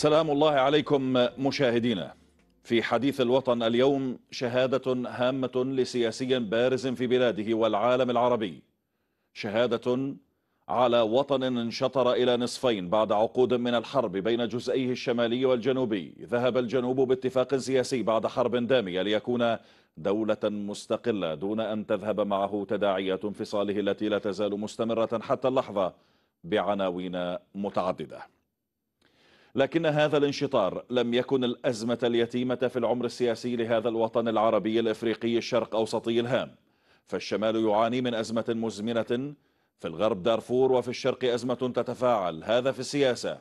سلام الله عليكم مشاهدينا في حديث الوطن اليوم شهادة هامة لسياسي بارز في بلاده والعالم العربي شهادة على وطن انشطر إلى نصفين بعد عقود من الحرب بين جزئيه الشمالي والجنوبي ذهب الجنوب باتفاق سياسي بعد حرب دامية ليكون دولة مستقلة دون أن تذهب معه تداعيات انفصاله التي لا تزال مستمرة حتى اللحظة بعناوين متعددة لكن هذا الانشطار لم يكن الأزمة اليتيمة في العمر السياسي لهذا الوطن العربي الإفريقي الشرق أوسطي الهام فالشمال يعاني من أزمة مزمنة في الغرب دارفور وفي الشرق أزمة تتفاعل هذا في السياسة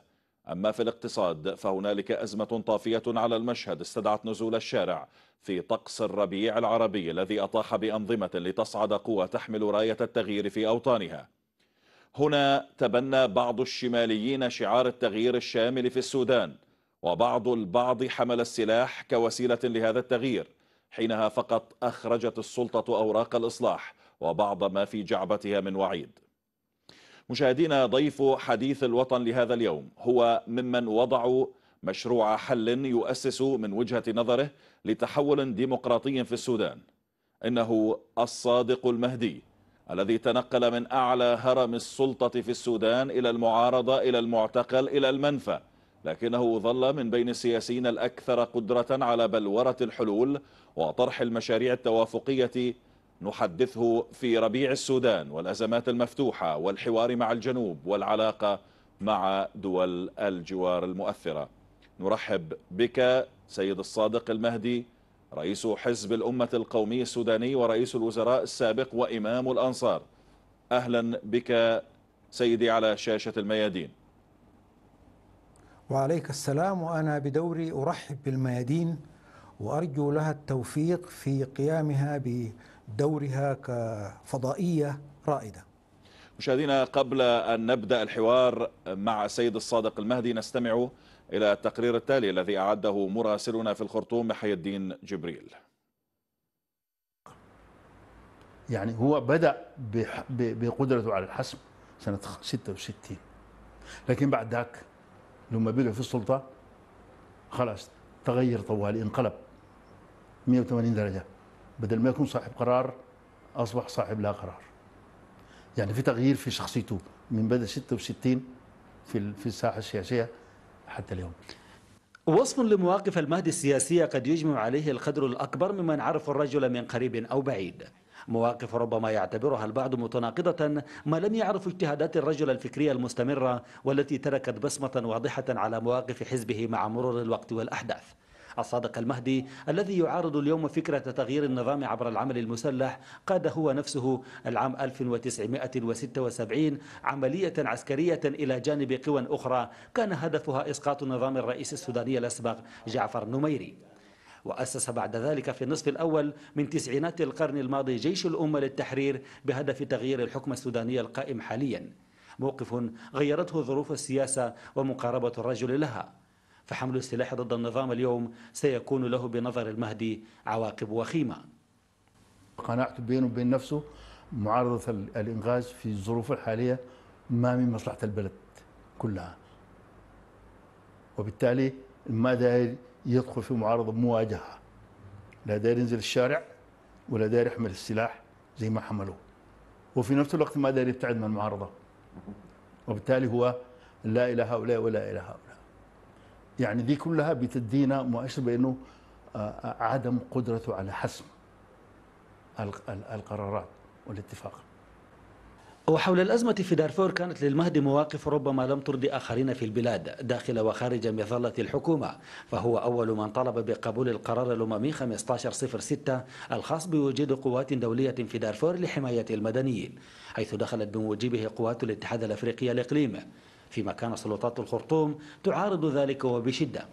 أما في الاقتصاد فهنالك أزمة طافية على المشهد استدعت نزول الشارع في طقس الربيع العربي الذي أطاح بأنظمة لتصعد قوى تحمل راية التغيير في أوطانها هنا تبنى بعض الشماليين شعار التغيير الشامل في السودان وبعض البعض حمل السلاح كوسيلة لهذا التغيير حينها فقط أخرجت السلطة أوراق الإصلاح وبعض ما في جعبتها من وعيد مشاهدينا ضيف حديث الوطن لهذا اليوم هو ممن وضعوا مشروع حل يؤسس من وجهة نظره لتحول ديمقراطي في السودان إنه الصادق المهدي الذي تنقل من أعلى هرم السلطة في السودان إلى المعارضة إلى المعتقل إلى المنفى لكنه ظل من بين السياسيين الأكثر قدرة على بلورة الحلول وطرح المشاريع التوافقية نحدثه في ربيع السودان والأزمات المفتوحة والحوار مع الجنوب والعلاقة مع دول الجوار المؤثرة نرحب بك سيد الصادق المهدي رئيس حزب الأمة القومي السوداني ورئيس الوزراء السابق وإمام الأنصار أهلا بك سيدي على شاشة الميادين وعليك السلام وأنا بدوري أرحب بالميادين وأرجو لها التوفيق في قيامها بدورها كفضائية رائدة مشاهدينا قبل أن نبدأ الحوار مع السيد الصادق المهدي نستمع إلى التقرير التالي الذي أعده مراسلنا في الخرطوم حي الدين جبريل يعني هو بدأ بقدرته على الحسم سنة 66 لكن بعد ذاك لما بقى في السلطة خلاص تغير طوالي انقلب 180 درجة بدل ما يكون صاحب قرار أصبح صاحب لا قرار يعني في تغيير في شخصيته من بدأ 66 في في الساحة السياسية حتى اليوم وصف لمواقف المهدي السياسية قد يجمع عليه القدر الأكبر ممن عرف الرجل من قريب أو بعيد مواقف ربما يعتبرها البعض متناقضة ما لم يعرف اجتهادات الرجل الفكرية المستمرة والتي تركت بصمة واضحة على مواقف حزبه مع مرور الوقت والأحداث الصادق المهدي الذي يعارض اليوم فكرة تغيير النظام عبر العمل المسلح قاد هو نفسه العام 1976 عملية عسكرية إلى جانب قوى أخرى كان هدفها إسقاط نظام الرئيس السوداني الأسبق جعفر النميري وأسس بعد ذلك في النصف الأول من تسعينات القرن الماضي جيش الأمة للتحرير بهدف تغيير الحكم السوداني القائم حاليا موقف غيرته ظروف السياسة ومقاربة الرجل لها فحمل السلاح ضد النظام اليوم سيكون له بنظر المهدي عواقب وخيمة قناعته بينه وبين نفسه معارضة الإنغاز في الظروف الحالية ما من مصلحة البلد كلها وبالتالي ما داير يدخل في معارضة مواجهة لا داير ينزل الشارع ولا داير يحمل السلاح زي ما حملوه وفي نفس الوقت ما داير يبتعد من المعارضة وبالتالي هو لا إلى هؤلاء ولا إلى هؤلاء يعني دي كلها بتدينا مؤشر بانه آه، آه، عدم قدرته على حسم القرارات والاتفاق وحول الأزمة في دارفور كانت للمهد مواقف ربما لم ترضي آخرين في البلاد داخل وخارج مظلة الحكومة فهو أول من طلب بقبول القرار الأممي 1506 الخاص بوجود قوات دولية في دارفور لحماية المدنيين حيث دخلت بموجبه قوات الاتحاد الأفريقي الإقليمي فيما كان سلطات الخرطوم تعارض ذلك وبشدة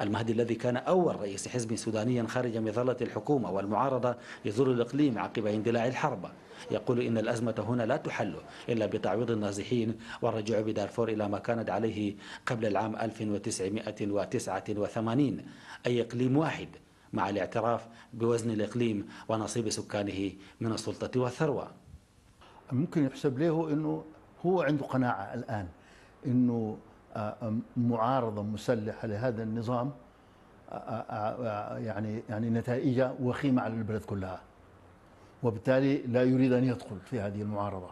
المهدي الذي كان أول رئيس حزب سوداني خارج مظلة الحكومة والمعارضة يزور الإقليم عقب اندلاع الحرب يقول إن الأزمة هنا لا تحل إلا بتعويض النازحين والرجوع بدارفور إلى ما كانت عليه قبل العام 1989 أي إقليم واحد مع الاعتراف بوزن الإقليم ونصيب سكانه من السلطة والثروة ممكن يحسب له أنه هو عنده قناعة الآن انه آه، آه، معارضه مسلحه لهذا النظام آه، يعني يعني نتائجها وخيمه على البلد كلها وبالتالي لا يريد ان يدخل في هذه المعارضه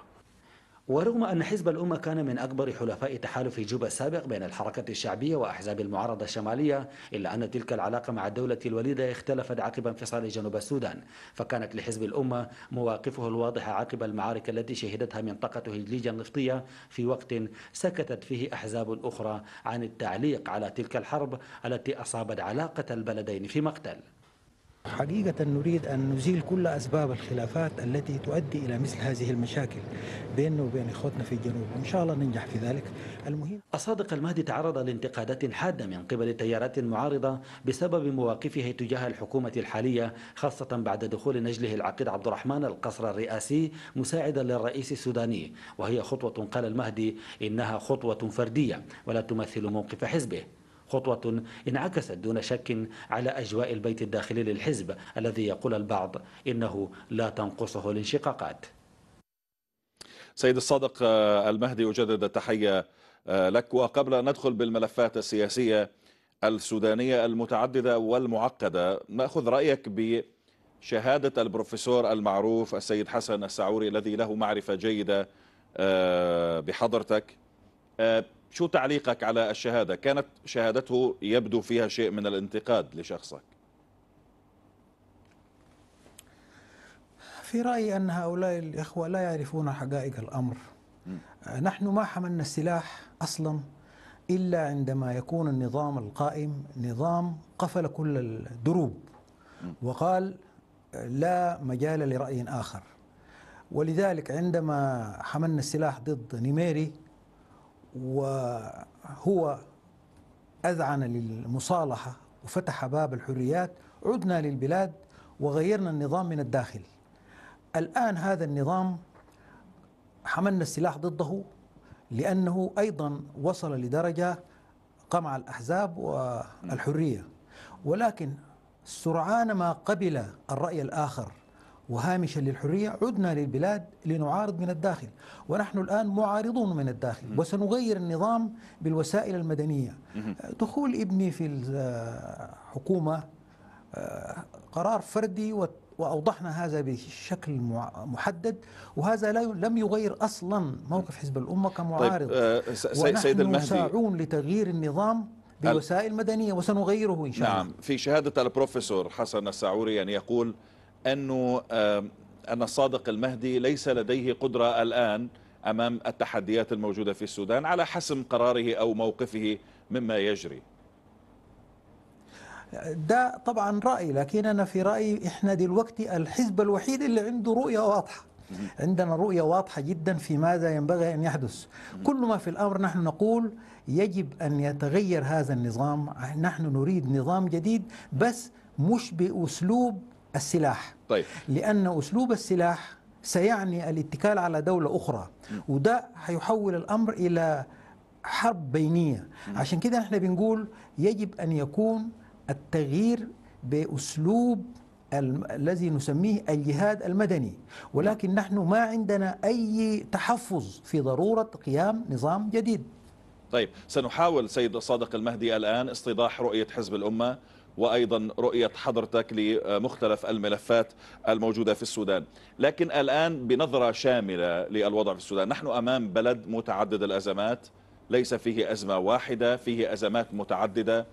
ورغم أن حزب الأمة كان من أكبر حلفاء تحالف جوبا السابق بين الحركة الشعبية وأحزاب المعارضة الشمالية إلا أن تلك العلاقة مع الدولة الوليدة اختلفت عقب انفصال جنوب السودان فكانت لحزب الأمة مواقفه الواضحة عقب المعارك التي شهدتها منطقة هجليجة النفطية في وقت سكتت فيه أحزاب أخرى عن التعليق على تلك الحرب التي أصابت علاقة البلدين في مقتل حقيقة نريد أن نزيل كل أسباب الخلافات التي تؤدي إلى مثل هذه المشاكل بيننا وبين إخوتنا في الجنوب وإن شاء الله ننجح في ذلك المهم الصادق المهدي تعرض لانتقادات حادة من قبل التيارات المعارضة بسبب مواقفه تجاه الحكومة الحالية خاصة بعد دخول نجله العقيد عبد الرحمن القصر الرئاسي مساعدا للرئيس السوداني وهي خطوة قال المهدي إنها خطوة فردية ولا تمثل موقف حزبه خطوة انعكست دون شك على أجواء البيت الداخلي للحزب الذي يقول البعض إنه لا تنقصه الانشقاقات سيد الصادق آه، المهدي أجدد التحية آه، لك وقبل أن ندخل بالملفات السياسية السودانية المتعددة والمعقدة نأخذ رأيك بشهادة البروفيسور المعروف السيد حسن السعوري الذي له معرفة جيدة آه، بحضرتك شو تعليقك على الشهادة كانت شهادته يبدو فيها شيء من الانتقاد لشخصك في رأيي أن هؤلاء الإخوة لا يعرفون حقائق الأمر م. آه، نحن ما حملنا السلاح أصلا إلا عندما يكون النظام القائم نظام قفل كل الدروب وقال آه، لا مجال لرأي آخر ولذلك عندما حملنا السلاح ضد نميري وهو أذعن للمصالحة وفتح باب الحريات عدنا للبلاد وغيرنا النظام من الداخل الآن هذا النظام حملنا السلاح ضده لأنه أيضا وصل لدرجة قمع الأحزاب والحرية ولكن سرعان ما قبل الرأي الآخر وهامشا للحرية عدنا للبلاد لنعارض من الداخل ونحن الآن معارضون من الداخل وسنغير النظام بالوسائل المدنية آه، دخول ابني في الحكومة آه، آه، قرار فردي وأوضحنا هذا بشكل محدد وهذا لم يغير أصلا موقف حزب الأمة كمعارض طيب سيد المهدي ساعون لتغيير النظام بوسائل مدنية وسنغيره إن شاء الله نعم في شهادة البروفيسور حسن السعوري أن يقول أنه أن الصادق المهدي ليس لديه قدرة الآن أمام التحديات الموجودة في السودان على حسم قراره أو موقفه مما يجري ده طبعا رأي لكن أنا في رأيي إحنا دلوقتي الحزب الوحيد اللي عنده رؤية واضحة عندنا رؤية واضحة جدا في ماذا ينبغي أن يحدث كل ما في الأمر نحن نقول يجب أن يتغير هذا النظام نحن نريد نظام جديد بس مش بأسلوب السلاح طيب لأن أسلوب السلاح سيعني الاتكال على دولة أخرى وده هيحول الأمر إلى حرب بينية عشان كده احنا بنقول يجب أن يكون التغيير بأسلوب الذي نسميه الجهاد المدني ولكن نحن ما عندنا أي تحفظ في ضرورة قيام نظام جديد طيب سنحاول سيد صادق المهدي الآن استيضاح رؤية حزب الأمة وأيضا رؤية حضرتك لمختلف الملفات الموجودة في السودان لكن الآن بنظرة شاملة للوضع في السودان نحن أمام بلد متعدد الأزمات ليس فيه أزمة واحدة فيه أزمات متعددة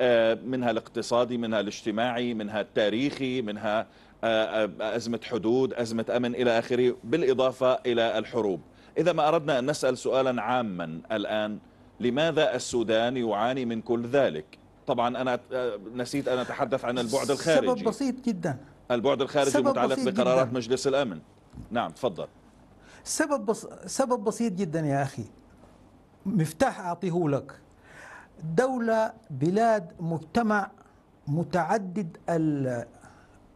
آه، منها الاقتصادي منها الاجتماعي منها التاريخي منها آه، آه، أزمة حدود أزمة أمن إلى آخره بالإضافة إلى الحروب إذا ما أردنا أن نسأل سؤالا عاما الآن لماذا السودان يعاني من كل ذلك طبعا أنا آه، نسيت أن أتحدث عن البعد الخارجي سبب بسيط جدا البعد الخارجي متعلق بقرارات جداً. مجلس الأمن نعم تفضل سبب بس سبب بسيط جدا يا أخي مفتاح أعطيه لك دولة بلاد مجتمع متعدد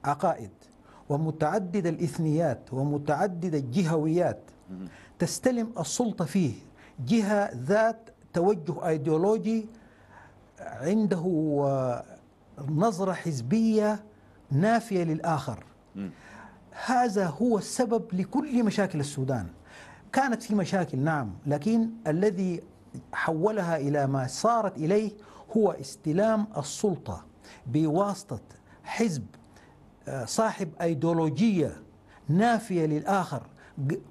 العقائد ومتعدد الإثنيات ومتعدد الجهويات تستلم السلطة فيه جهة ذات توجه أيديولوجي عنده نظرة حزبية نافية للآخر هذا هو السبب لكل مشاكل السودان كانت في مشاكل نعم لكن الذي حولها إلى ما صارت إليه هو استلام السلطة بواسطة حزب آه، صاحب أيديولوجية نافية للآخر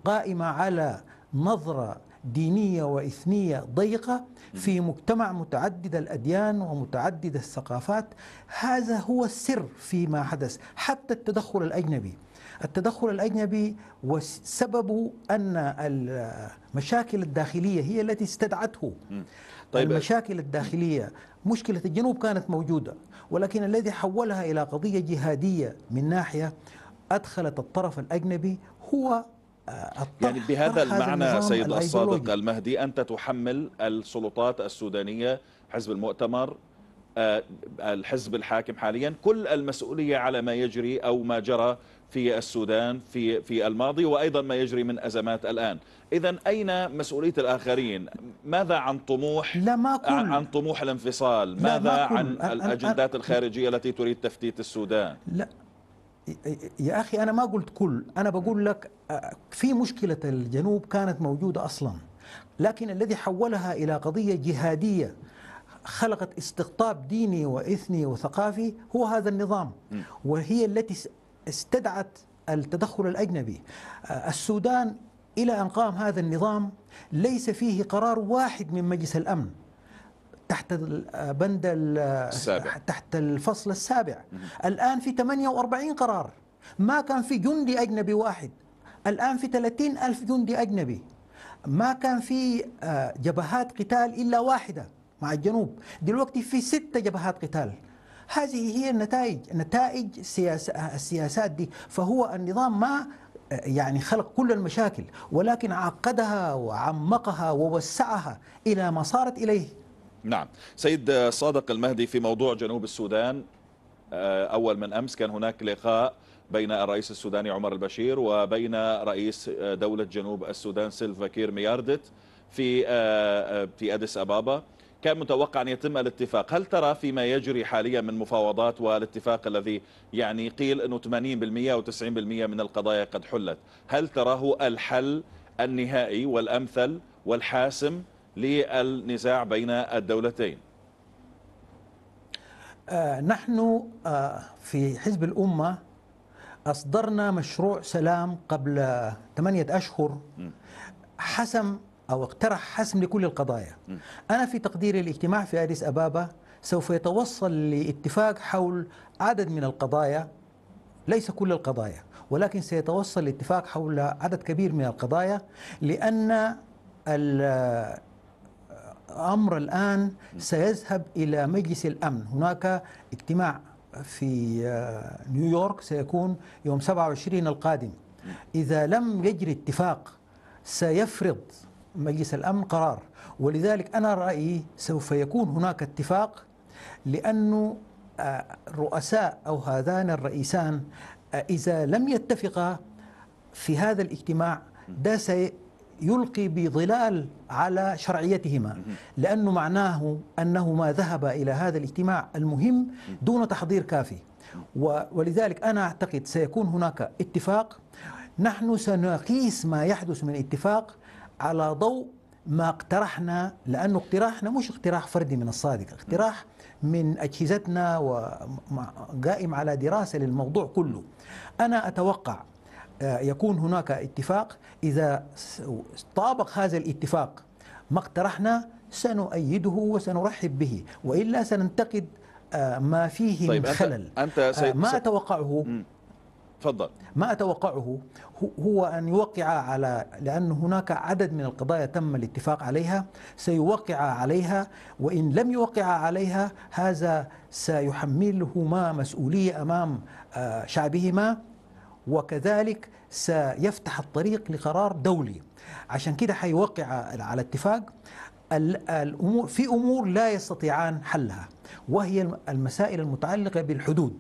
قائمة على نظرة دينية وإثنية ضيقة في مجتمع متعدد الأديان ومتعدد الثقافات هذا هو السر فيما حدث حتى التدخل الأجنبي التدخل الأجنبي وسببه أن المشاكل الداخلية هي التي استدعته طيب المشاكل الداخلية مشكلة الجنوب كانت موجودة ولكن الذي حولها إلى قضية جهادية من ناحية أدخلت الطرف الأجنبي هو يعني بهذا المعنى سيد الصادق المهدي أنت تحمل السلطات السودانية حزب المؤتمر آه، الحزب الحاكم حاليا كل المسؤولية على ما يجري أو ما جرى في السودان في في الماضي وايضا ما يجري من ازمات الان اذا اين مسؤوليه الاخرين ماذا عن طموح لا ما آه، كل. عن طموح الانفصال ماذا ما عن الاجندات الخارجيه التي تريد تفتيت السودان لا يا أخي أنا ما قلت كل أنا بقول لك آه، في مشكلة الجنوب كانت موجودة أصلا لكن الذي حولها إلى قضية جهادية خلقت استقطاب ديني وإثني وثقافي هو هذا النظام وهي التي استدعت التدخل الأجنبي آه، السودان إلى أن قام هذا النظام ليس فيه قرار واحد من مجلس الأمن تحت آه، بند السابع. آه، تحت الفصل السابع مم. الآن في 48 قرار ما كان في جندي أجنبي واحد الآن في 30 ألف جندي أجنبي ما كان في آه، جبهات قتال إلا واحدة مع الجنوب دلوقتي في ستة جبهات قتال هذه هي النتائج نتائج السياسات دي فهو النظام ما يعني خلق كل المشاكل ولكن عقدها وعمقها ووسعها إلى ما صارت إليه نعم سيد صادق المهدي في موضوع جنوب السودان آه، أول من أمس كان هناك لقاء بين الرئيس السوداني عمر البشير وبين رئيس آه، دولة جنوب السودان سيلفا كير مياردت في آه، في أديس أبابا كان متوقع أن يتم الاتفاق هل ترى فيما يجري حاليا من مفاوضات والاتفاق الذي يعني قيل أنه 80% أو 90 من القضايا قد حلت هل تراه الحل النهائي والأمثل والحاسم للنزاع بين الدولتين آه، نحن آه، في حزب الأمة أصدرنا مشروع سلام قبل ثمانية أشهر حسم أو اقترح حسم لكل القضايا أنا في تقديري الاجتماع في أديس أبابا سوف يتوصل لاتفاق حول عدد من القضايا ليس كل القضايا ولكن سيتوصل لاتفاق حول عدد كبير من القضايا لأن الأمر الآن سيذهب إلى مجلس الأمن هناك اجتماع في آه، نيويورك سيكون يوم 27 القادم إذا لم يجري اتفاق سيفرض مجلس الأمن قرار ولذلك أنا رأيي سوف يكون هناك اتفاق لأنه آه، الرؤساء أو هذان الرئيسان آه، إذا لم يتفقا في هذا الاجتماع ده سي يلقي بظلال على شرعيتهما لأنه معناه أنهما ذهبا إلى هذا الاجتماع المهم دون تحضير كافي ولذلك أنا أعتقد سيكون هناك اتفاق نحن سنقيس ما يحدث من اتفاق على ضوء ما اقترحنا لأنه اقتراحنا مش اقتراح فردي من الصادق اقتراح من أجهزتنا وقائم على دراسة للموضوع كله أنا أتوقع آه، يكون هناك اتفاق إذا طابق هذا الاتفاق ما اقترحنا سنؤيده وسنرحب به وإلا سننتقد آه، ما فيه طيب من خلل أنت, أنت آه، سيد ما أتوقعه تفضل ما أتوقعه هو أن يوقع على لأن هناك عدد من القضايا تم الاتفاق عليها سيوقع عليها وإن لم يوقع عليها هذا سيحملهما مسؤولية أمام شعبهما وكذلك سيفتح الطريق لقرار دولي عشان كده حيوقع على اتفاق الأمور في أمور لا يستطيعان حلها وهي المسائل المتعلقة بالحدود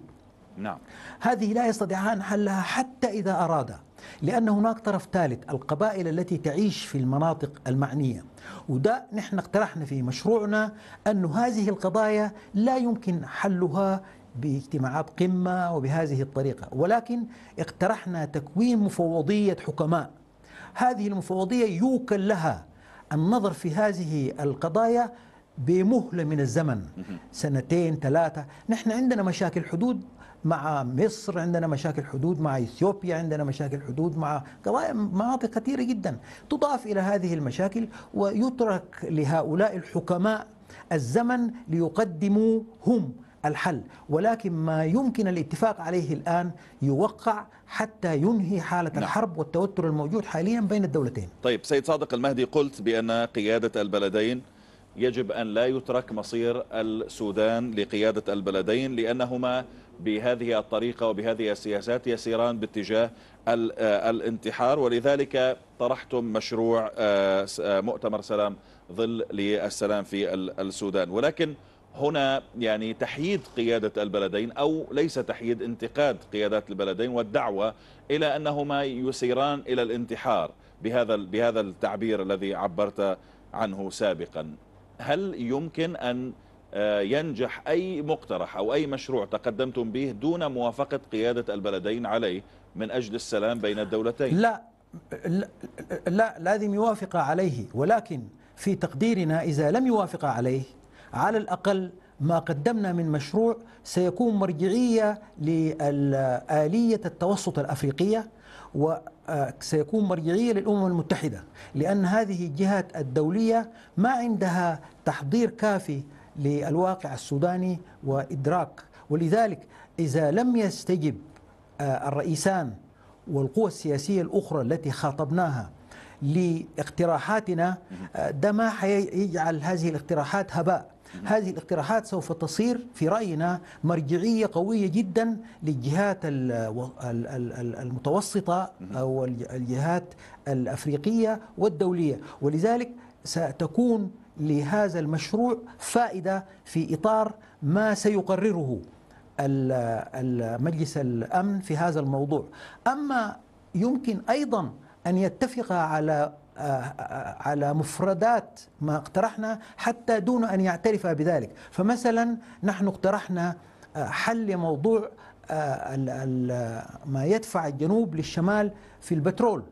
نعم هذه لا يستطيعان حلها حتى إذا أرادا لأن هناك طرف ثالث القبائل التي تعيش في المناطق المعنية وده نحن اقترحنا في مشروعنا أن هذه القضايا لا يمكن حلها باجتماعات قمة وبهذه الطريقة ولكن اقترحنا تكوين مفوضية حكماء هذه المفوضية يوكل لها النظر في هذه القضايا بمهلة من الزمن سنتين ثلاثة نحن عندنا مشاكل حدود مع مصر عندنا مشاكل حدود مع إثيوبيا عندنا مشاكل حدود مع قضايا مناطق كثيرة جدا تضاف إلى هذه المشاكل ويترك لهؤلاء الحكماء الزمن ليقدموا هم الحل ولكن ما يمكن الاتفاق عليه الآن يوقع حتى ينهي حالة نعم. الحرب والتوتر الموجود حاليا بين الدولتين طيب سيد صادق المهدي قلت بأن قيادة البلدين يجب أن لا يترك مصير السودان لقيادة البلدين لأنهما بهذه الطريقة وبهذه السياسات يسيران باتجاه آه، الانتحار ولذلك طرحتم مشروع آه، آه، مؤتمر سلام ظل للسلام في السودان ولكن هنا يعني تحييد قيادة البلدين أو ليس تحييد انتقاد قيادات البلدين والدعوة إلى أنهما يسيران إلى الانتحار بهذا بهذا التعبير الذي عبرت عنه سابقا هل يمكن أن ينجح أي مقترح أو أي مشروع تقدمتم به دون موافقة قيادة البلدين عليه من أجل السلام بين الدولتين لا لا, لا لازم يوافق عليه ولكن في تقديرنا إذا لم يوافق عليه على الأقل ما قدمنا من مشروع سيكون مرجعية لآلية التوسط الأفريقية وسيكون آه، مرجعية للأمم المتحدة لأن هذه الجهات الدولية ما عندها تحضير كافي للواقع السوداني وإدراك ولذلك إذا لم يستجب آه، الرئيسان والقوى السياسية الأخرى التي خاطبناها لاقتراحاتنا آه، ده ما حيجعل هذه الاقتراحات هباء نعم. هذه الاقتراحات سوف تصير في رأينا مرجعية قوية جدا للجهات المتوسطة أو الجهات الأفريقية والدولية ولذلك ستكون لهذا المشروع فائدة في إطار ما سيقرره مجلس الأمن في هذا الموضوع أما يمكن أيضا أن يتفق على آه، آه، على مفردات ما اقترحنا حتى دون أن يعترف بذلك فمثلا نحن اقترحنا آه، حل موضوع ما يدفع الجنوب للشمال في البترول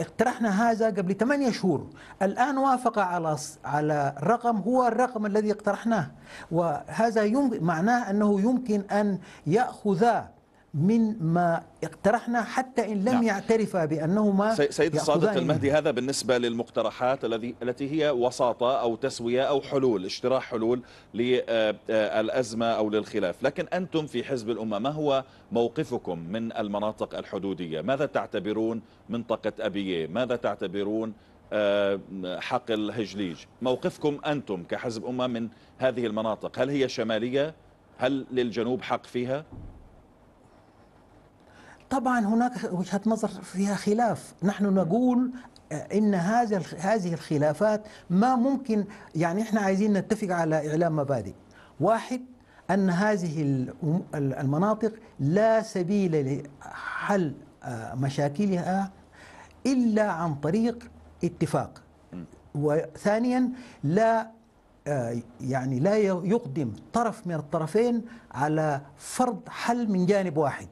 اقترحنا هذا قبل 8 شهور الآن وافق على على رقم هو الرقم الذي اقترحناه وهذا يمكن معناه أنه يمكن أن يأخذ من ما اقترحنا حتى إن لم نعم. يعترف بأنهما سيد الصادق المهدي هذا بالنسبة للمقترحات الذي التي هي وساطة أو تسوية أو حلول اشتراح حلول للأزمة أو للخلاف لكن أنتم في حزب الأمة ما هو موقفكم من المناطق الحدودية ماذا تعتبرون منطقة أبية ماذا تعتبرون آه، حقل هجليج موقفكم أنتم كحزب أمة من هذه المناطق هل هي شمالية هل للجنوب حق فيها؟ طبعا هناك وجهه نظر فيها خلاف نحن نقول آه، ان هذا هذه الخلافات ما ممكن يعني احنا عايزين نتفق على اعلام مبادئ واحد ان هذه المناطق لا سبيل لحل آه، مشاكلها الا عن طريق اتفاق وثانيا لا آه، يعني لا يقدم طرف من الطرفين على فرض حل من جانب واحد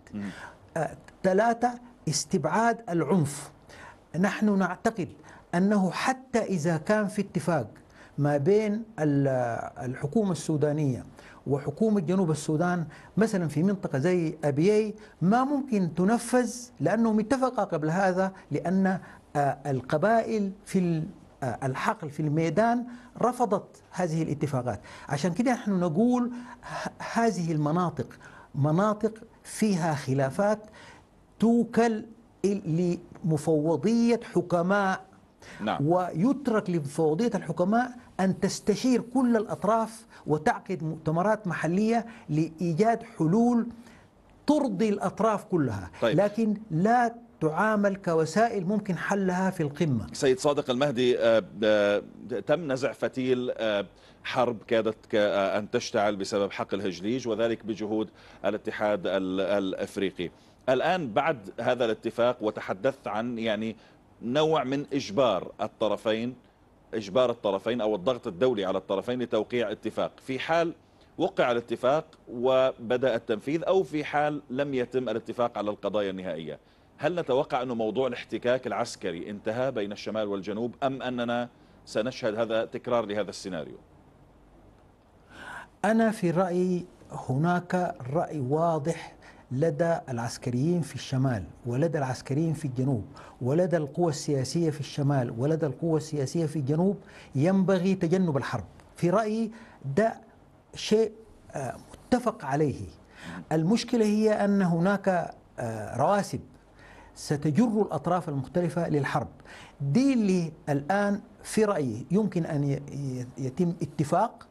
ثلاثة استبعاد العنف نحن نعتقد أنه حتى إذا كان في اتفاق ما بين الحكومة السودانية وحكومة جنوب السودان مثلا في منطقة زي أبيي ما ممكن تنفذ لأنهم اتفقا قبل هذا لأن آه، القبائل في آه، الحقل في الميدان رفضت هذه الاتفاقات عشان كده نحن نقول هذه المناطق مناطق فيها خلافات توكل لمفوضية حكماء نعم. ويترك لمفوضية الحكماء أن تستشير كل الأطراف وتعقد مؤتمرات محلية لإيجاد حلول ترضي الأطراف كلها طيب. لكن لا تعامل كوسائل ممكن حلها في القمة سيد صادق المهدي آه، آه، تم نزع فتيل آه، حرب كادت أن تشتعل بسبب حق الهجليج وذلك بجهود الاتحاد الأفريقي الآن بعد هذا الاتفاق وتحدثت عن يعني نوع من إجبار الطرفين إجبار الطرفين أو الضغط الدولي على الطرفين لتوقيع اتفاق في حال وقع الاتفاق وبدأ التنفيذ أو في حال لم يتم الاتفاق على القضايا النهائية هل نتوقع أن موضوع الاحتكاك العسكري انتهى بين الشمال والجنوب أم أننا سنشهد هذا تكرار لهذا السيناريو أنا في رأيي هناك رأي واضح لدى العسكريين في الشمال ولدى العسكريين في الجنوب ولدى القوى السياسية في الشمال ولدى القوى السياسية في الجنوب ينبغي تجنب الحرب في رأيي ده شيء آه، متفق عليه المشكلة هي أن هناك آه، رواسب ستجر الأطراف المختلفة للحرب دي اللي الآن في رأيي يمكن أن يتم اتفاق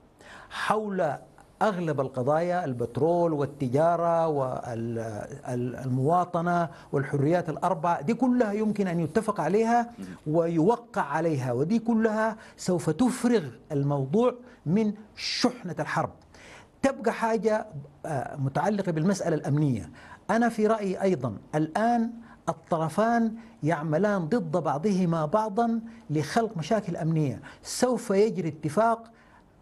حول اغلب القضايا البترول والتجاره والمواطنه والحريات الاربعه دي كلها يمكن ان يتفق عليها ويوقع عليها ودي كلها سوف تفرغ الموضوع من شحنه الحرب. تبقى حاجه آه، متعلقه بالمساله الامنيه. انا في رايي ايضا الان الطرفان يعملان ضد بعضهما بعضا لخلق مشاكل امنيه، سوف يجري اتفاق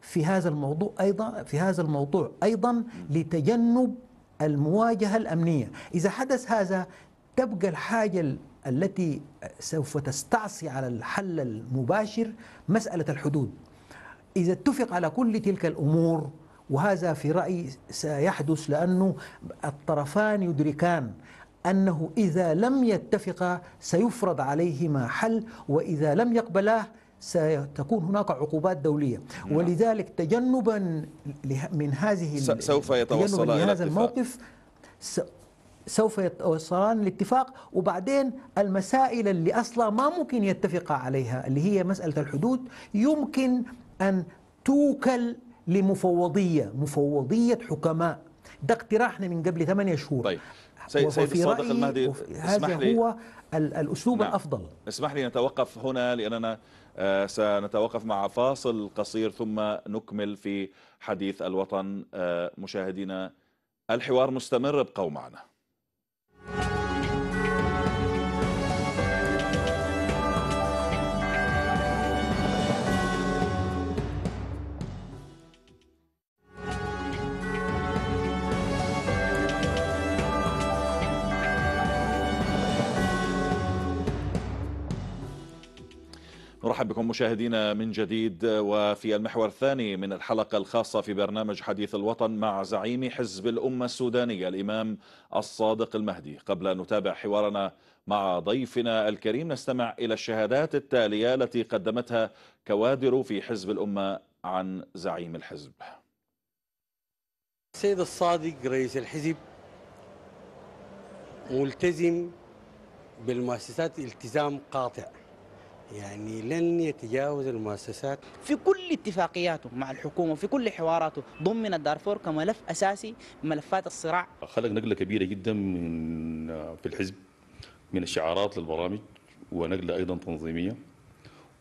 في هذا الموضوع أيضا في هذا الموضوع أيضا لتجنب المواجهة الأمنية إذا حدث هذا تبقى الحاجة التي سوف تستعصي على الحل المباشر مسألة الحدود إذا اتفق على كل تلك الأمور وهذا في رأيي سيحدث لأنه الطرفان يدركان أنه إذا لم يتفقا سيفرض عليهما حل وإذا لم يقبلاه ستكون هناك عقوبات دولية نعم. ولذلك تجنبا من هذه سوف يتوصل إلى هذا الموقف سوف يتوصلان لاتفاق وبعدين المسائل اللي أصلا ما ممكن يتفقا عليها اللي هي مسألة الحدود يمكن أن توكل لمفوضية مفوضية حكماء ده اقتراحنا من قبل ثمانية شهور طيب. سيد, سيد الصادق المهدي هذا لي هو الأسلوب نعم. الأفضل اسمح لي نتوقف هنا لأننا آه، سنتوقف مع فاصل قصير ثم نكمل في حديث الوطن آه، مشاهدينا الحوار مستمر ابقوا معنا نرحب بكم مشاهدينا من جديد وفي المحور الثاني من الحلقة الخاصة في برنامج حديث الوطن مع زعيم حزب الأمة السودانية الإمام الصادق المهدي قبل أن نتابع حوارنا مع ضيفنا الكريم نستمع إلى الشهادات التالية التي قدمتها كوادر في حزب الأمة عن زعيم الحزب السيد الصادق رئيس الحزب ملتزم بالمؤسسات التزام قاطع يعني لن يتجاوز المؤسسات في كل اتفاقياته مع الحكومه في كل حواراته ضمن الدارفور كملف اساسي ملفات الصراع خلق نقله كبيره جدا من في الحزب من الشعارات للبرامج ونقله ايضا تنظيميه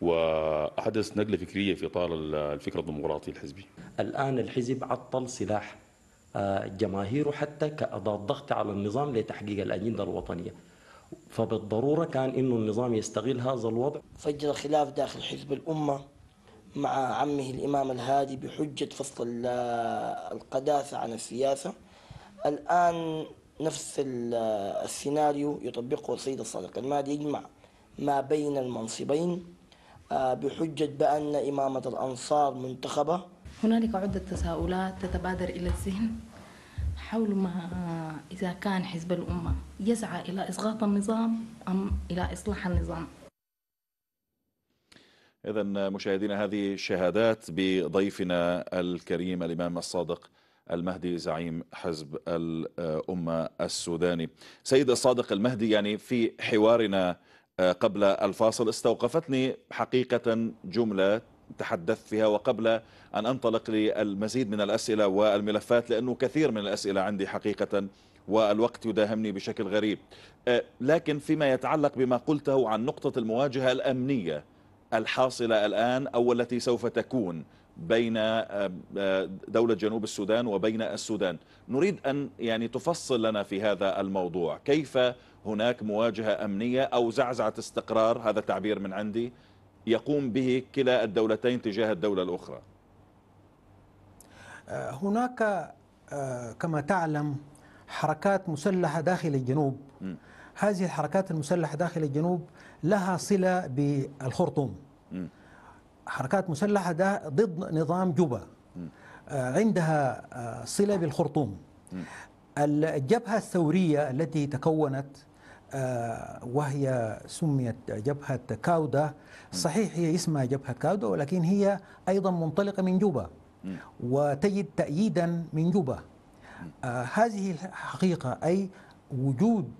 واحدث نقله فكريه في اطار الفكر الديمقراطي الحزبي الان الحزب عطل سلاح آه، جماهيره حتى كأداة ضغط على النظام لتحقيق الأجندة الوطنية فبالضروره كان انه النظام يستغل هذا الوضع فجر خلاف داخل حزب الامه مع عمه الامام الهادي بحجه فصل القداسه عن السياسه الان نفس السيناريو يطبقه السيد الصادق المهدي يجمع ما بين المنصبين آه، بحجة بأن إمامة الأنصار منتخبة هنالك عدة تساؤلات تتبادر إلى الذهن حول ما إذا كان حزب الأمة يسعى إلى إسقاط النظام أم إلى إصلاح النظام إذا مشاهدينا هذه شهادات بضيفنا الكريم الإمام الصادق المهدي زعيم حزب الأمة السوداني سيد الصادق المهدي يعني في حوارنا قبل الفاصل استوقفتني حقيقة جملة تحدثت فيها وقبل أن أنطلق للمزيد من الأسئلة والملفات لأنه كثير من الأسئلة عندي حقيقة والوقت يداهمني بشكل غريب أه، لكن فيما يتعلق بما قلته عن نقطة المواجهة الأمنية الحاصلة الآن أو التي سوف تكون بين أه، أه، دولة جنوب السودان وبين السودان نريد أن يعني تفصل لنا في هذا الموضوع كيف هناك مواجهة أمنية أو زعزعة استقرار هذا تعبير من عندي يقوم به كلا الدولتين تجاه الدولة الأخرى آه، هناك آه، كما تعلم حركات مسلحة داخل الجنوب هذه الحركات المسلحة داخل الجنوب لها صلة بالخرطوم حركات مسلحة ضد نظام جوبا آه، عندها صلة بالخرطوم الجبهة الثورية التي تكونت آه، وهي سميت جبهة كاودا صحيح هي اسمها جبهة كاودا ولكن هي أيضا منطلقة من جوبا وتجد تأييدا من جوبا آه، هذه الحقيقة أي وجود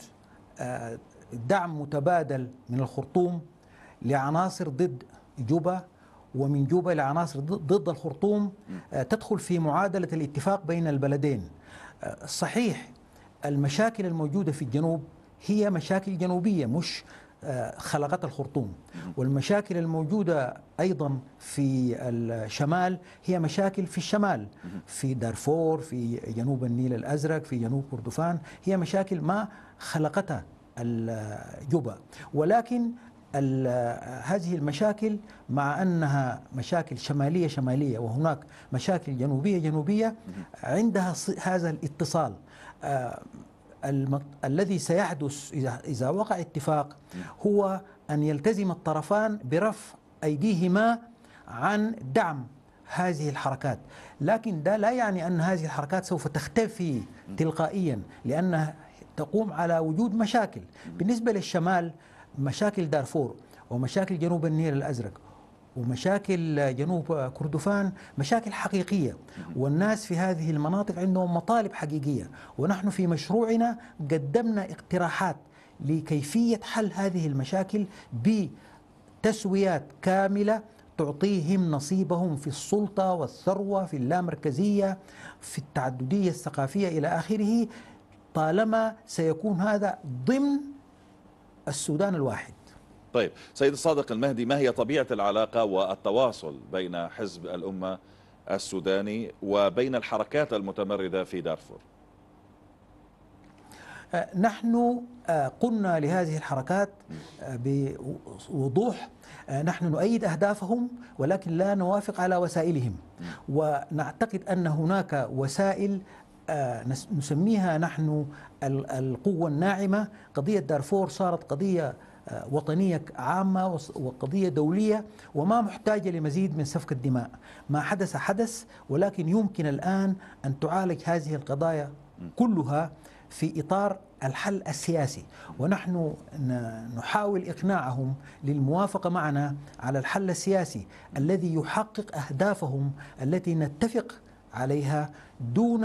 آه، دعم متبادل من الخرطوم لعناصر ضد جوبا ومن جوبا لعناصر ضد الخرطوم تدخل في معادلة الاتفاق بين البلدين صحيح المشاكل الموجودة في الجنوب هي مشاكل جنوبية مش آه، خلقت الخرطوم والمشاكل الموجودة أيضا في الشمال هي مشاكل في الشمال في دارفور في جنوب النيل الأزرق في جنوب كردفان هي مشاكل ما خلقتها الجوبا ولكن آه، هذه المشاكل مع أنها مشاكل شمالية شمالية وهناك مشاكل جنوبية جنوبية عندها هذا الاتصال آه، المط... الذي سيحدث إذا, إذا وقع اتفاق هو أن يلتزم الطرفان برفع أيديهما عن دعم هذه الحركات لكن ده لا يعني أن هذه الحركات سوف تختفي تلقائيا لأنها تقوم على وجود مشاكل بالنسبة للشمال مشاكل دارفور ومشاكل جنوب النيل الأزرق ومشاكل جنوب كردفان مشاكل حقيقية والناس في هذه المناطق عندهم مطالب حقيقية ونحن في مشروعنا قدمنا اقتراحات لكيفية حل هذه المشاكل بتسويات كاملة تعطيهم نصيبهم في السلطة والثروة في اللامركزية في التعددية الثقافية إلى آخره طالما سيكون هذا ضمن السودان الواحد طيب سيد الصادق المهدي ما هي طبيعة العلاقة والتواصل بين حزب الأمة السوداني وبين الحركات المتمردة في دارفور أه، نحن أه، قلنا لهذه الحركات أه، بوضوح نحن نؤيد أهدافهم ولكن لا نوافق على وسائلهم ونعتقد أن هناك وسائل نسميها نحن القوة الناعمة قضية دارفور صارت قضية وطنية عامة وقضية دولية وما محتاجة لمزيد من سفك الدماء ما حدث حدث ولكن يمكن الآن أن تعالج هذه القضايا كلها في إطار الحل السياسي ونحن نحاول إقناعهم للموافقة معنا على الحل السياسي الذي يحقق أهدافهم التي نتفق عليها دون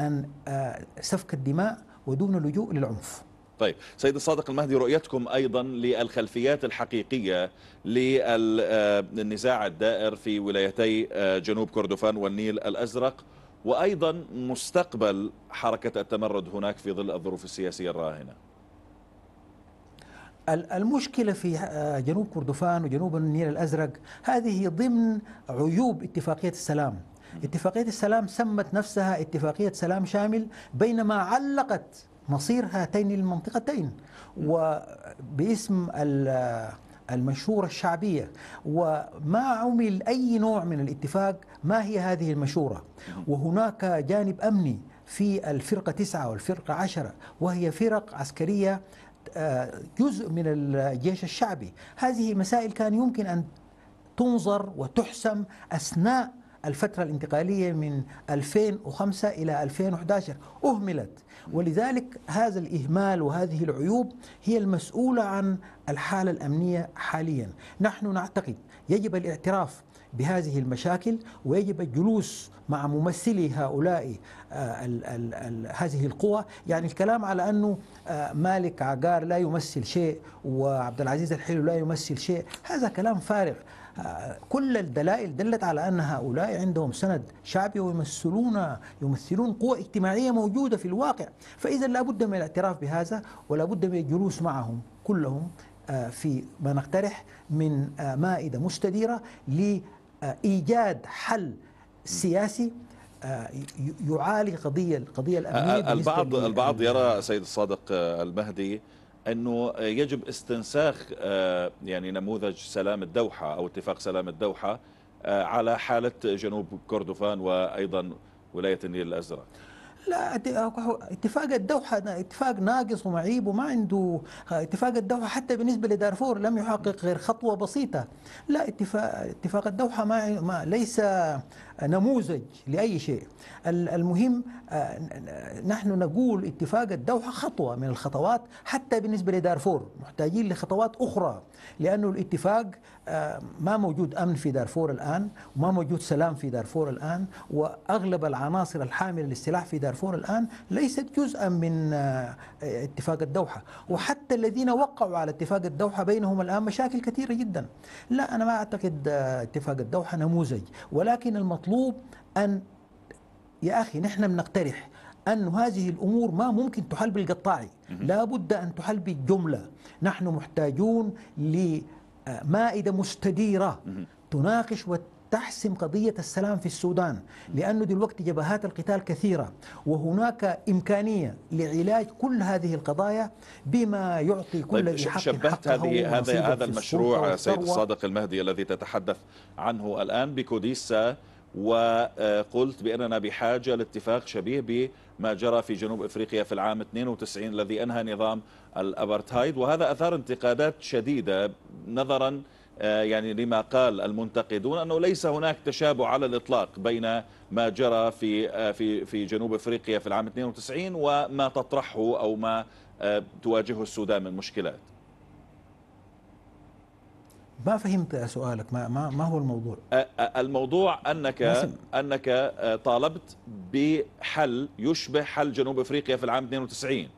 أن آه، سفك الدماء ودون اللجوء للعنف طيب سيد الصادق المهدي رؤيتكم أيضا للخلفيات الحقيقية للنزاع آه، الدائر في ولايتي آه، جنوب كردفان والنيل الأزرق وأيضا مستقبل حركة التمرد هناك في ظل الظروف السياسية الراهنة المشكلة في آه، جنوب كردفان وجنوب النيل الأزرق هذه ضمن عيوب اتفاقية السلام اتفاقية السلام سمت نفسها اتفاقية سلام شامل بينما علقت مصير هاتين المنطقتين نعم. وباسم المشورة الشعبية وما عمل أي نوع من الاتفاق ما هي هذه المشورة نعم. وهناك جانب أمني في الفرقة تسعة والفرقة عشرة وهي فرق عسكرية آه، جزء من الجيش الشعبي هذه مسائل كان يمكن أن تنظر وتحسم أثناء الفترة الانتقالية من 2005 إلى 2011 أهملت ولذلك هذا الإهمال وهذه العيوب هي المسؤولة عن الحالة الأمنية حاليا نحن نعتقد يجب الاعتراف بهذه المشاكل ويجب الجلوس مع ممثلي هؤلاء الـ آه، الـ الـ هذه القوى يعني الكلام على أنه آه، مالك عقار لا يمثل شيء وعبد العزيز الحلو لا يمثل شيء هذا كلام فارغ كل الدلائل دلت على أن هؤلاء عندهم سند شعبي ويمثلون يمثلون قوى اجتماعية موجودة في الواقع فإذا لابد من الاعتراف بهذا ولابد من الجلوس معهم كلهم آه، في ما نقترح من آه، مائدة مستديرة لإيجاد حل سياسي آه، يعالج قضية القضية الأمنية البعض البعض يرى سيد الصادق المهدي انه يجب استنساخ آه، يعني نموذج سلام الدوحه او اتفاق سلام الدوحه آه، على حاله جنوب كردفان وايضا ولايه النيل الازرق لا اتفاق الدوحة اتفاق ناقص ومعيب وما عنده آه، اتفاق الدوحة حتى بالنسبة لدارفور لم يحقق غير خطوة بسيطة لا اتفاق اتفاق الدوحة ما, ما ليس نموذج لأي شيء المهم آه، نحن نقول اتفاق الدوحة خطوة من الخطوات حتى بالنسبة لدارفور محتاجين لخطوات أخرى لأنه الاتفاق آه، ما موجود أمن في دارفور الآن وما موجود سلام في دارفور الآن وأغلب العناصر الحاملة للسلاح في دارفور الآن ليست جزءا من آه، اتفاق الدوحة وحتى الذين وقعوا على اتفاق الدوحة بينهم الآن مشاكل كثيرة جدا لا أنا ما أعتقد اتفاق الدوحة نموذج ولكن المطلوب المطلوب أن يا أخي نحن بنقترح أن هذه الأمور ما ممكن تحل بالقطاعي لا بد أن تحل بالجملة نحن محتاجون لمائدة مستديرة تناقش تحسم قضية السلام في السودان لأنه دلوقتي جبهات القتال كثيرة وهناك إمكانية لعلاج كل هذه القضايا بما يعطي كل طيب حق شبهت هذه هذا هذا المشروع سيد الصادق المهدي الذي تتحدث عنه الآن بكوديسا وقلت بأننا بحاجة لاتفاق شبيه بما جرى في جنوب إفريقيا في العام 92 الذي أنهى نظام الأبرتهايد وهذا أثار انتقادات شديدة نظرا آه، يعني لما قال المنتقدون أنه ليس هناك تشابه على الإطلاق بين ما جرى في آه، في في جنوب إفريقيا في العام 92 وما تطرحه أو ما آه، تواجهه السودان من مشكلات ما فهمت سؤالك ما ما, ما هو الموضوع الموضوع انك انك آه، طالبت بحل يشبه حل جنوب افريقيا في العام 92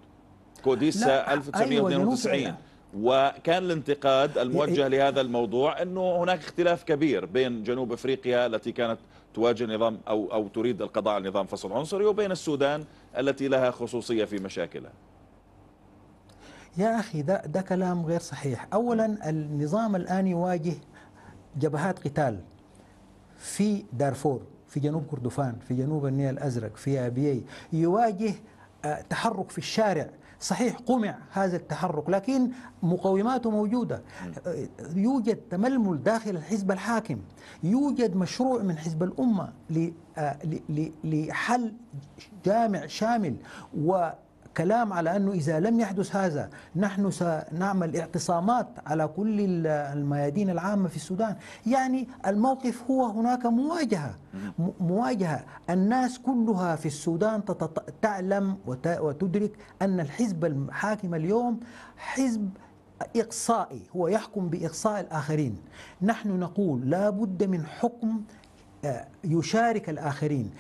كوديسا 1992 أيوة وكان الانتقاد الموجه لهذا الموضوع انه هناك اختلاف كبير بين جنوب افريقيا التي كانت تواجه نظام او او تريد القضاء على نظام فصل عنصري وبين السودان التي لها خصوصيه في مشاكلها يا أخي ده, ده كلام غير صحيح أولا النظام الآن يواجه جبهات قتال في دارفور في جنوب كردفان في جنوب النيل الأزرق في أبيي يواجه آه، تحرك في الشارع صحيح قمع هذا التحرك لكن مقوماته موجودة يوجد تململ داخل الحزب الحاكم يوجد مشروع من حزب الأمة آه، لحل جامع شامل و كلام على أنه إذا لم يحدث هذا نحن سنعمل اعتصامات على كل الميادين العامة في السودان يعني الموقف هو هناك مواجهة مواجهة الناس كلها في السودان تعلم وتدرك أن الحزب الحاكم اليوم حزب إقصائي هو يحكم بإقصاء الآخرين نحن نقول لا بد من حكم آه، يشارك الآخرين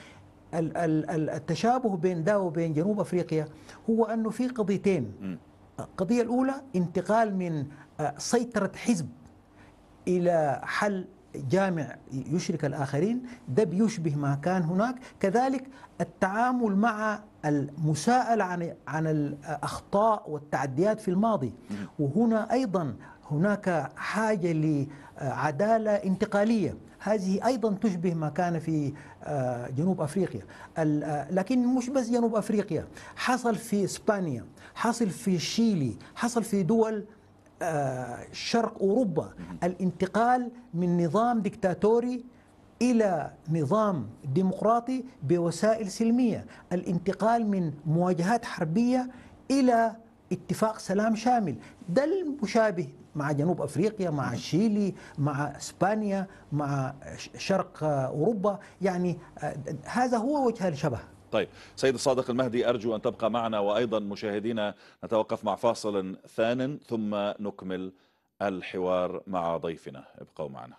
التشابه بين ده وبين جنوب افريقيا هو انه في قضيتين القضيه الاولى انتقال من آه، سيطره حزب الى حل جامع يشرك الآخرين ده بيشبه ما كان هناك كذلك التعامل مع المساءلة عن, عن الأخطاء والتعديات في الماضي وهنا أيضا هناك حاجة لعدالة انتقالية هذه أيضا تشبه ما كان في آه، جنوب أفريقيا آه، لكن مش بس جنوب أفريقيا حصل في إسبانيا حصل في شيلي حصل في دول آه، شرق أوروبا الانتقال من نظام دكتاتوري الى نظام ديمقراطي بوسائل سلميه، الانتقال من مواجهات حربيه الى اتفاق سلام شامل، ده المشابه مع جنوب افريقيا مع شيلي مع اسبانيا مع شرق اوروبا يعني آه، هذا هو وجه الشبه طيب سيد الصادق المهدي أرجو أن تبقى معنا وأيضا مشاهدينا نتوقف مع فاصل ثان ثم نكمل الحوار مع ضيفنا ابقوا معنا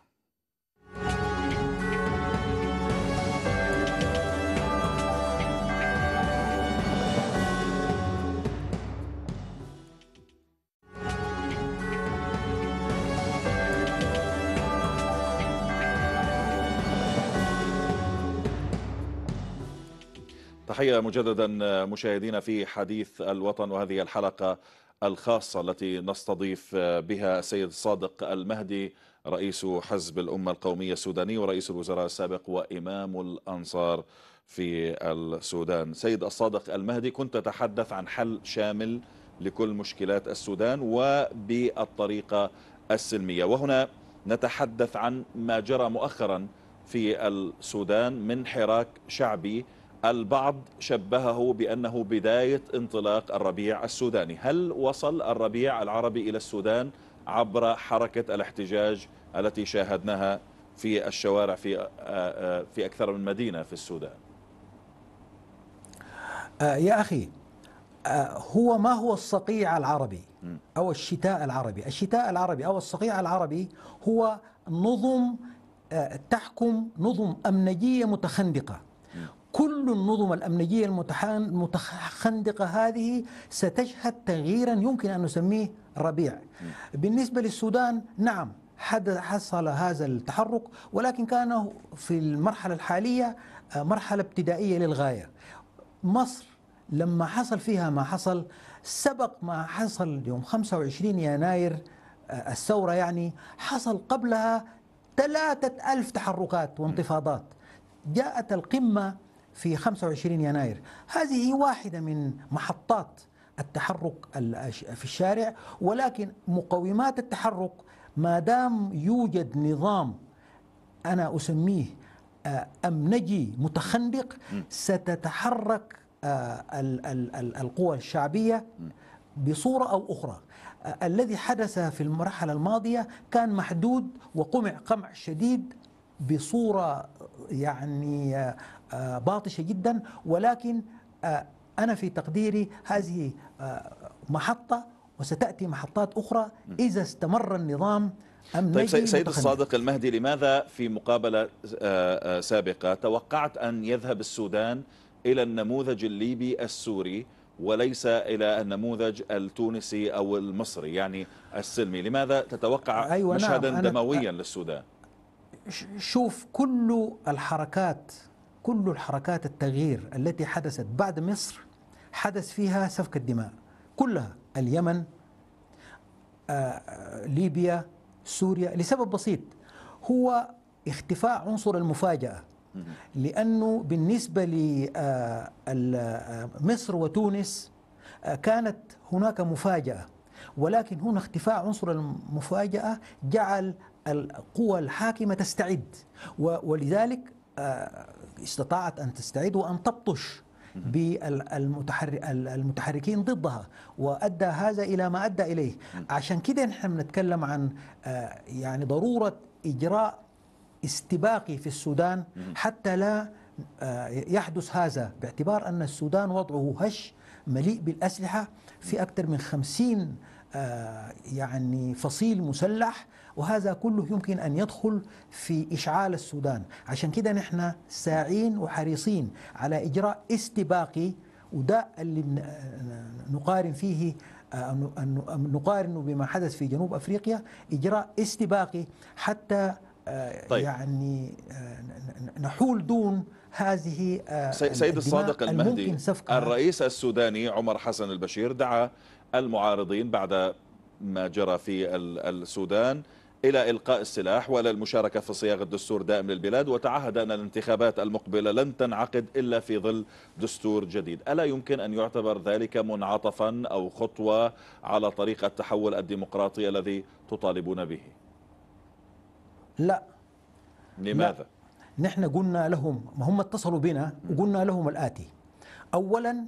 تحية مجددا مشاهدينا في حديث الوطن وهذه الحلقة الخاصة التي نستضيف بها السيد صادق المهدي رئيس حزب الأمة القومية السوداني ورئيس الوزراء السابق وإمام الأنصار في السودان سيد الصادق المهدي كنت تتحدث عن حل شامل لكل مشكلات السودان وبالطريقة السلمية وهنا نتحدث عن ما جرى مؤخرا في السودان من حراك شعبي البعض شبهه بأنه بداية انطلاق الربيع السوداني هل وصل الربيع العربي إلى السودان عبر حركة الاحتجاج التي شاهدناها في الشوارع في آه، آه، في أكثر من مدينة في السودان آه، يا أخي هو ما هو الصقيع العربي أو الشتاء العربي الشتاء العربي أو الصقيع العربي هو نظم تحكم نظم أمنية متخندقة كل النظم الأمنية المتخندقة هذه ستشهد تغييرا يمكن أن نسميه ربيع بالنسبة للسودان نعم حدث حصل هذا التحرك ولكن كان في المرحلة الحالية آه، مرحلة ابتدائية للغاية مصر لما حصل فيها ما حصل سبق ما حصل يوم 25 يناير آه، الثورة يعني حصل قبلها ثلاثة ألف تحركات وانتفاضات جاءت القمة في 25 يناير هذه واحدة من محطات التحرك في الشارع ولكن مقومات التحرك ما دام يوجد نظام أنا أسميه آه، أمنجي متخندق ستتحرك آه، القوى الشعبية بصورة أو أخرى آه، الذي حدث في المرحلة الماضية كان محدود وقمع قمع شديد بصورة يعني آه، باطشه جدا ولكن آه، انا في تقديري هذه آه، محطه وستاتي محطات اخرى اذا استمر النظام أم طيب سيد الصادق المهدي لماذا في مقابله سابقه توقعت ان يذهب السودان الى النموذج الليبي السوري وليس إلى النموذج التونسي أو المصري يعني السلمي لماذا تتوقع أيوة نعم، مشهدا دمويا للسودان شوف كل الحركات كل الحركات التغيير التي حدثت بعد مصر حدث فيها سفك الدماء كلها اليمن آه، آه، ليبيا سوريا لسبب بسيط هو اختفاء عنصر المفاجأة لأنه بالنسبة لمصر آه، وتونس كانت هناك مفاجأة ولكن هنا اختفاء عنصر المفاجأة جعل القوى الحاكمة تستعد ولذلك استطاعت أن تستعيد وأن تبطش بالمتحركين ضدها وادى هذا الى ما ادى اليه عشان كده نحن بنتكلم عن آه، يعني ضروره اجراء استباقي في السودان حتى لا آه، يحدث هذا باعتبار ان السودان وضعه هش مليء بالاسلحه في اكثر من خمسين آه، يعني فصيل مسلح وهذا كله يمكن أن يدخل في إشعال السودان عشان كده نحن ساعين وحريصين على إجراء استباقي وده اللي نقارن فيه نقارنه بما حدث في جنوب أفريقيا إجراء استباقي حتى آه، طيب. يعني آه، نحول دون هذه آه، سيد الصادق المهدي الرئيس السوداني عمر حسن البشير دعا المعارضين بعد ما جرى في السودان إلى إلقاء السلاح ولا المشاركة في صياغة دستور دائم للبلاد وتعهد أن الانتخابات المقبلة لن تنعقد إلا في ظل دستور جديد ألا يمكن أن يعتبر ذلك منعطفا أو خطوة على طريق التحول الديمقراطي الذي تطالبون به لا لماذا؟ لا. نحن قلنا لهم ما هم اتصلوا بنا وقلنا لهم الآتي أولا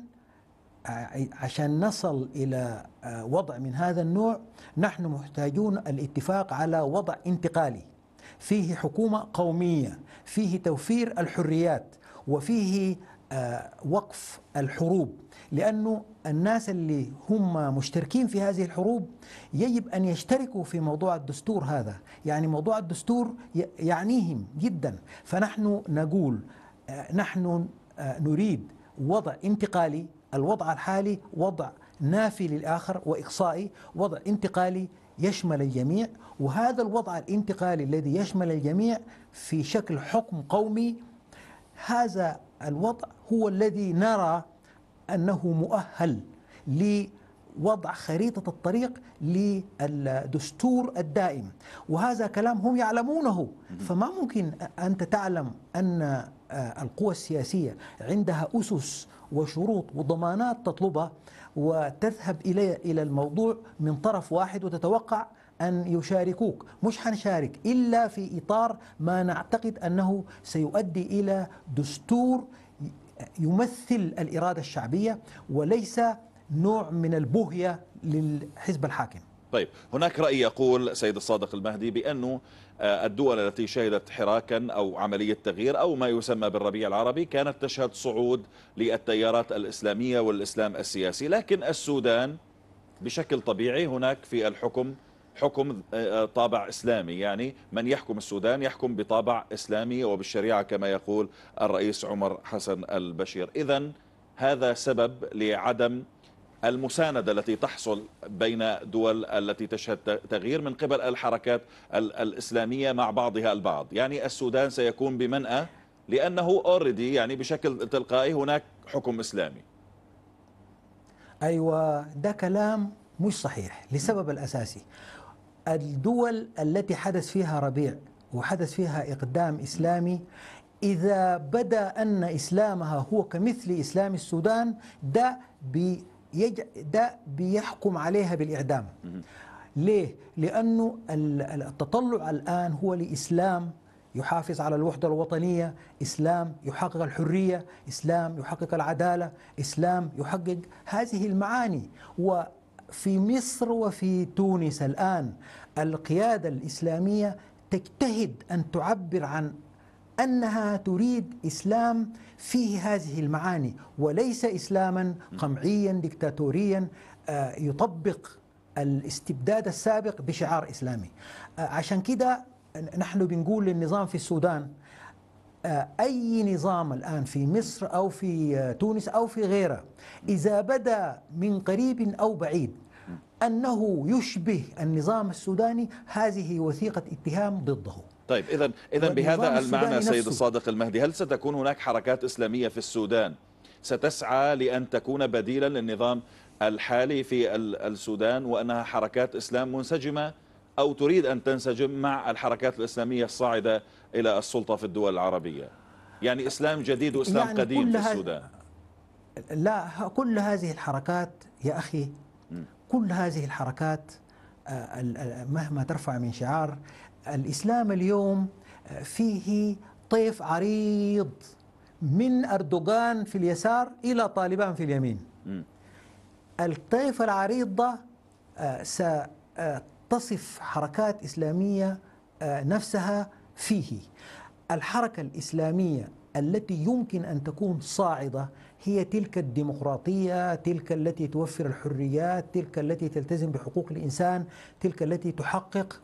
عشان نصل الى آه، وضع من هذا النوع نحن محتاجون الاتفاق على وضع انتقالي فيه حكومه قوميه فيه توفير الحريات وفيه آه، وقف الحروب لانه الناس اللي هم مشتركين في هذه الحروب يجب ان يشتركوا في موضوع الدستور هذا، يعني موضوع الدستور يعنيهم جدا، فنحن نقول آه، نحن نريد وضع انتقالي الوضع الحالي وضع نافي للآخر وإقصائي وضع انتقالي يشمل الجميع وهذا الوضع الانتقالي الذي يشمل الجميع في شكل حكم قومي هذا الوضع هو الذي نرى أنه مؤهل لوضع خريطة الطريق للدستور الدائم وهذا كلام هم يعلمونه فما ممكن أنت تعلم أن آه، القوى السياسية عندها أسس وشروط وضمانات تطلبها وتذهب إلي إلى الموضوع من طرف واحد وتتوقع أن يشاركوك مش حنشارك إلا في إطار ما نعتقد أنه سيؤدي إلى دستور يمثل الإرادة الشعبية وليس نوع من البهية للحزب الحاكم طيب هناك رأي يقول سيد الصادق المهدي بأنه آه، الدول التي شهدت حراكا أو عملية تغيير أو ما يسمى بالربيع العربي كانت تشهد صعود للتيارات الإسلامية والإسلام السياسي لكن السودان بشكل طبيعي هناك في الحكم حكم آه، آه، طابع إسلامي يعني من يحكم السودان يحكم بطابع إسلامي وبالشريعة كما يقول الرئيس عمر حسن البشير إذا هذا سبب لعدم المساندة التي تحصل بين دول التي تشهد تغيير من قبل الحركات الإسلامية مع بعضها البعض يعني السودان سيكون بمنأى لأنه اوريدي يعني بشكل تلقائي هناك حكم إسلامي أيوة ده كلام مش صحيح لسبب الأساسي الدول التي حدث فيها ربيع وحدث فيها إقدام إسلامي إذا بدا أن إسلامها هو كمثل إسلام السودان ده يج... ده بيحكم عليها بالإعدام ليه؟ لأنه التطلع الآن هو لإسلام يحافظ على الوحدة الوطنية إسلام يحقق الحرية إسلام يحقق العدالة إسلام يحقق هذه المعاني وفي مصر وفي تونس الآن القيادة الإسلامية تجتهد أن تعبر عن أنها تريد إسلام فيه هذه المعاني وليس إسلاما قمعيا دكتاتوريا آه، يطبق الاستبداد السابق بشعار إسلامي آه، عشان كده نحن بنقول للنظام في السودان آه، أي نظام الآن في مصر أو في تونس أو في غيره إذا بدا من قريب أو بعيد أنه يشبه النظام السوداني هذه وثيقة اتهام ضده طيب إذا إذا بهذا المعنى سيد الصادق المهدي هل ستكون هناك حركات إسلامية في السودان ستسعى لأن تكون بديلا للنظام الحالي في السودان وأنها حركات إسلام منسجمة أو تريد أن تنسجم مع الحركات الإسلامية الصاعدة إلى السلطة في الدول العربية يعني إسلام جديد وإسلام يعني قديم في السودان لا كل هذه الحركات يا أخي كل هذه الحركات آه، مهما ترفع من شعار الإسلام اليوم آه، فيه طيف عريض من أردوغان في اليسار إلى طالبان في اليمين الطيف العريض ده آه، ستصف حركات إسلامية آه، نفسها فيه الحركة الإسلامية التي يمكن أن تكون صاعدة هي تلك الديمقراطية تلك التي توفر الحريات تلك التي تلتزم بحقوق الإنسان تلك التي تحقق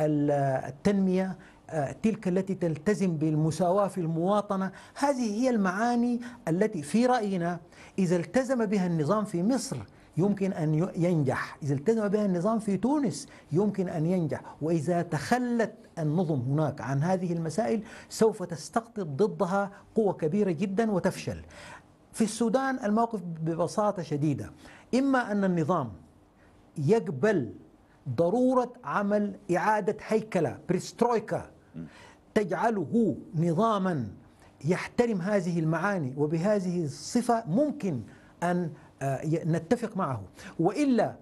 التنمية آه، تلك التي تلتزم بالمساواة في المواطنة هذه هي المعاني التي في رأينا إذا التزم بها النظام في مصر يمكن أن ينجح إذا التزم بها النظام في تونس يمكن أن ينجح وإذا تخلت النظم هناك عن هذه المسائل سوف تستقطب ضدها قوة كبيرة جدا وتفشل في السودان الموقف ببساطة شديدة إما أن النظام يقبل ضرورة عمل إعادة هيكلة بريسترويكا تجعله نظاما يحترم هذه المعاني وبهذه الصفة ممكن أن آه، نتفق معه وإلا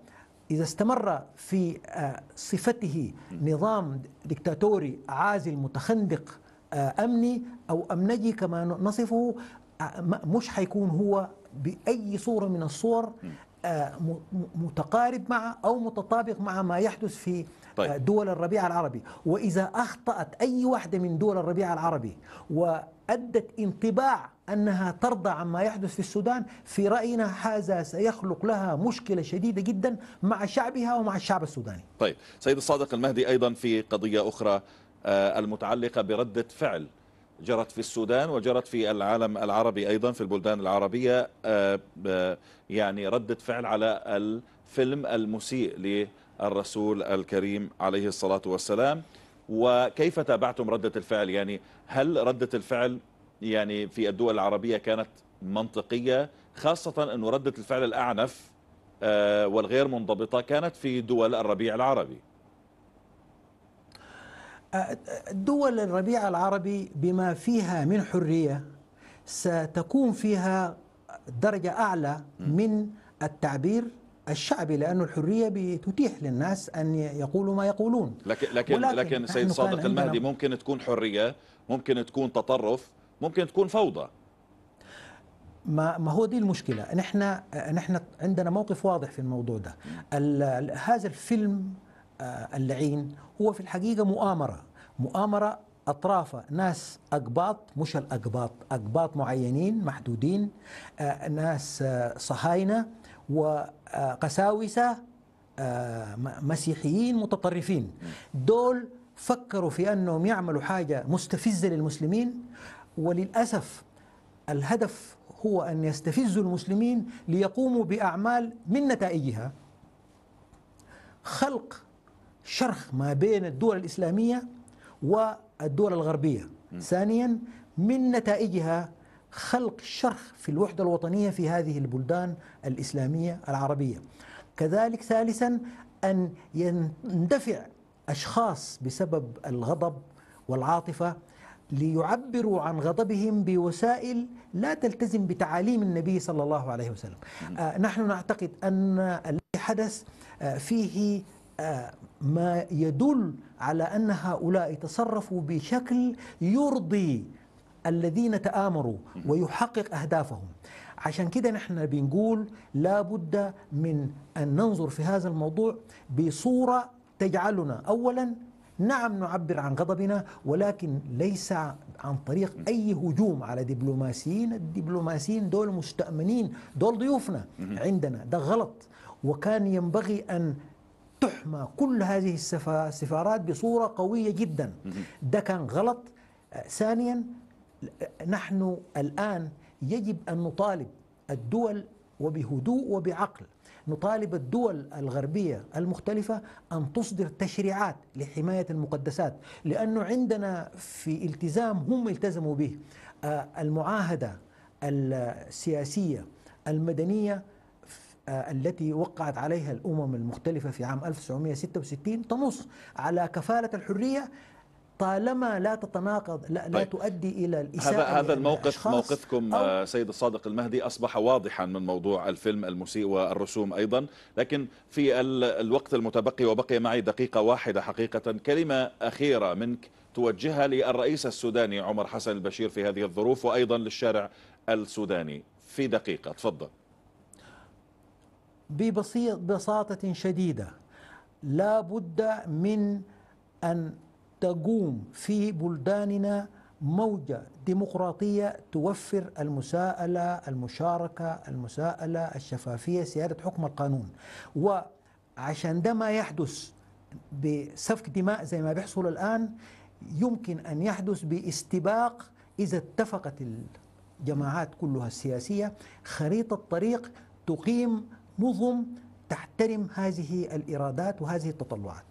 إذا استمر في آه، صفته نظام دكتاتوري عازل متخندق آه، أمني أو أمنجي كما نصفه مش حيكون هو بأي صورة من الصور آه، متقارب مع أو متطابق مع ما يحدث في آه، طيب. دول الربيع العربي وإذا أخطأت أي واحدة من دول الربيع العربي وأدت انطباع أنها ترضى عما يحدث في السودان في رأينا هذا سيخلق لها مشكلة شديدة جدا مع شعبها ومع الشعب السوداني طيب سيد الصادق المهدي أيضا في قضية أخرى آه، المتعلقة بردة فعل جرت في السودان وجرت في العالم العربي أيضا في البلدان العربية آه، يعني ردة فعل على الفيلم المسيء للرسول الكريم عليه الصلاة والسلام وكيف تابعتم ردة الفعل يعني هل ردة الفعل يعني في الدول العربية كانت منطقية خاصة أن ردة الفعل الأعنف آه، والغير منضبطة كانت في دول الربيع العربي دول الربيع العربي بما فيها من حرية ستكون فيها درجة أعلى من التعبير الشعبي لأن الحرية تتيح للناس أن يقولوا ما يقولون لكن, لكن, لكن سيد صادق المهدي ممكن تكون حرية ممكن تكون تطرف ممكن تكون فوضى ما ما هو دي المشكلة نحن نحن عندنا موقف واضح في الموضوع ده هذا الفيلم آه، اللعين هو في الحقيقة مؤامرة مؤامرة أطراف ناس أقباط مش الأقباط أقباط معينين محدودين آه، ناس آه، صهاينة وقساوسة مسيحيين متطرفين دول فكروا في أنهم يعملوا حاجة مستفزة للمسلمين وللأسف الهدف هو أن يستفزوا المسلمين ليقوموا بأعمال من نتائجها خلق شرخ ما بين الدول الإسلامية والدول الغربية م. ثانيا من نتائجها خلق شرخ في الوحدة الوطنية في هذه البلدان الإسلامية العربية كذلك ثالثا أن يندفع أشخاص بسبب الغضب والعاطفة ليعبروا عن غضبهم بوسائل لا تلتزم بتعاليم النبي صلى الله عليه وسلم آه، نحن نعتقد أن الذي حدث آه، فيه ما يدل على أن هؤلاء تصرفوا بشكل يرضي الذين تآمروا ويحقق أهدافهم عشان كده نحن بنقول لابد من أن ننظر في هذا الموضوع بصورة تجعلنا أولا نعم نعبر عن غضبنا ولكن ليس عن طريق أي هجوم على دبلوماسيين الدبلوماسيين دول مستأمنين دول ضيوفنا عندنا ده غلط وكان ينبغي أن تحمى كل هذه السفارات بصورة قوية جدا ده كان غلط ثانيا نحن الآن يجب أن نطالب الدول وبهدوء وبعقل نطالب الدول الغربية المختلفة أن تصدر تشريعات لحماية المقدسات لأنه عندنا في التزام هم التزموا به آه، المعاهدة السياسية المدنية آه، التي وقعت عليها الأمم المختلفة في عام 1966 تنص على كفالة الحرية طالما لا تتناقض لا, طيب. لا تؤدي الى الاساءه هذا هذا الموقف موقفكم أو آه، سيد الصادق المهدي اصبح واضحا من موضوع الفيلم المسيء والرسوم ايضا لكن في الوقت المتبقي وبقي معي دقيقه واحده حقيقه كلمه اخيره منك توجهها للرئيس السوداني عمر حسن البشير في هذه الظروف وايضا للشارع السوداني في دقيقه تفضل ببساطة شديدة لا بد من أن تقوم في بلداننا موجة ديمقراطية توفر المساءلة المشاركة المساءلة الشفافية سيادة حكم القانون وعشان ده ما يحدث بسفك دماء زي ما بيحصل الآن يمكن أن يحدث باستباق إذا اتفقت الجماعات كلها السياسية خريطة طريق تقيم نظم تحترم هذه الإرادات وهذه التطلعات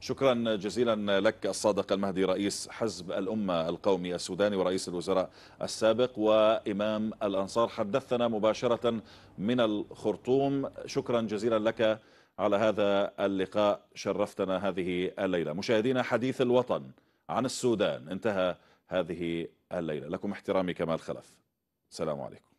شكرا جزيلا لك الصادق المهدي رئيس حزب الأمة القومي السوداني ورئيس الوزراء السابق وإمام الأنصار حدثنا مباشرة من الخرطوم شكرا جزيلا لك على هذا اللقاء شرفتنا هذه الليلة مشاهدينا حديث الوطن عن السودان انتهى هذه الليلة لكم احترامي كمال خلف السلام عليكم